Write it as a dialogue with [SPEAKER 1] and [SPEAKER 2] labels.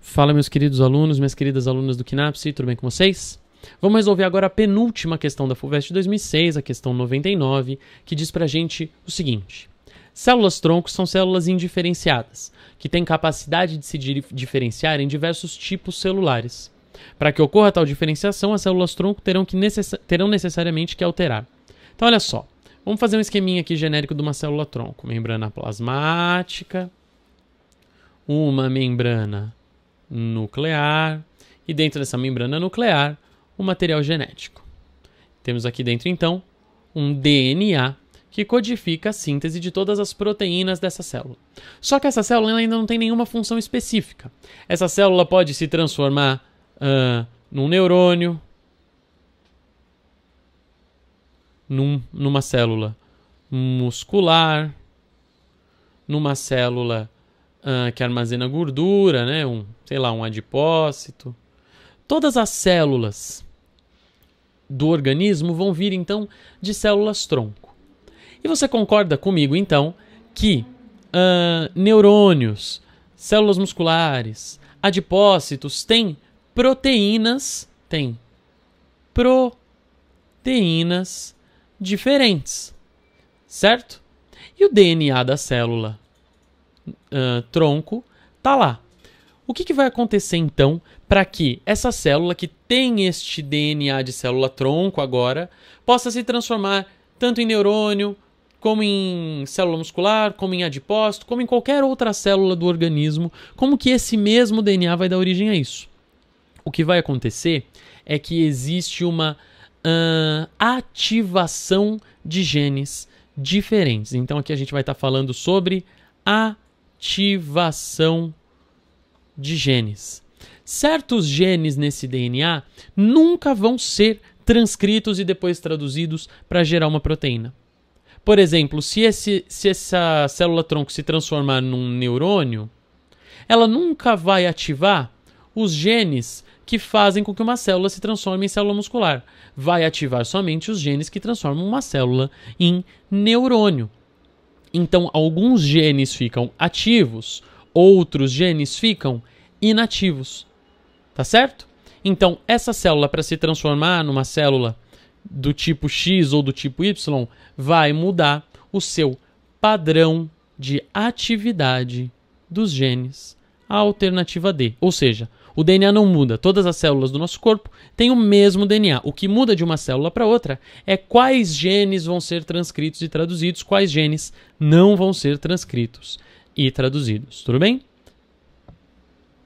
[SPEAKER 1] Fala, meus queridos alunos, minhas queridas alunas do Kinapse, tudo bem com vocês? Vamos resolver agora a penúltima questão da FUVEST 2006, a questão 99, que diz pra gente o seguinte. Células troncos são células indiferenciadas, que têm capacidade de se diferenciar em diversos tipos celulares. Para que ocorra tal diferenciação, as células-tronco terão, que necess... terão necessariamente que alterar. Então, olha só. Vamos fazer um esqueminha aqui genérico de uma célula-tronco. Membrana plasmática, uma membrana nuclear e dentro dessa membrana nuclear, o um material genético. Temos aqui dentro, então, um DNA que codifica a síntese de todas as proteínas dessa célula. Só que essa célula ainda não tem nenhuma função específica. Essa célula pode se transformar uh, num neurônio, num, numa célula muscular, numa célula uh, que armazena gordura, né? um, sei lá, um adipócito. Todas as células do organismo vão vir então de células tronco. E você concorda comigo então que uh, neurônios, células musculares, adipócitos têm proteínas, tem proteínas diferentes, certo? E o DNA da célula uh, tronco tá lá. O que, que vai acontecer então para que essa célula que tem este DNA de célula tronco agora possa se transformar tanto em neurônio, como em célula muscular, como em adipócito, como em qualquer outra célula do organismo, como que esse mesmo DNA vai dar origem a isso? o que vai acontecer é que existe uma uh, ativação de genes diferentes. Então aqui a gente vai estar tá falando sobre ativação de genes. Certos genes nesse DNA nunca vão ser transcritos e depois traduzidos para gerar uma proteína. Por exemplo, se, esse, se essa célula tronco se transformar num neurônio, ela nunca vai ativar os genes que fazem com que uma célula se transforme em célula muscular. Vai ativar somente os genes que transformam uma célula em neurônio. Então, alguns genes ficam ativos, outros genes ficam inativos. Tá certo? Então, essa célula, para se transformar numa célula do tipo X ou do tipo Y, vai mudar o seu padrão de atividade dos genes. A alternativa D, ou seja, o DNA não muda. Todas as células do nosso corpo têm o mesmo DNA. O que muda de uma célula para outra é quais genes vão ser transcritos e traduzidos, quais genes não vão ser transcritos e traduzidos. Tudo bem?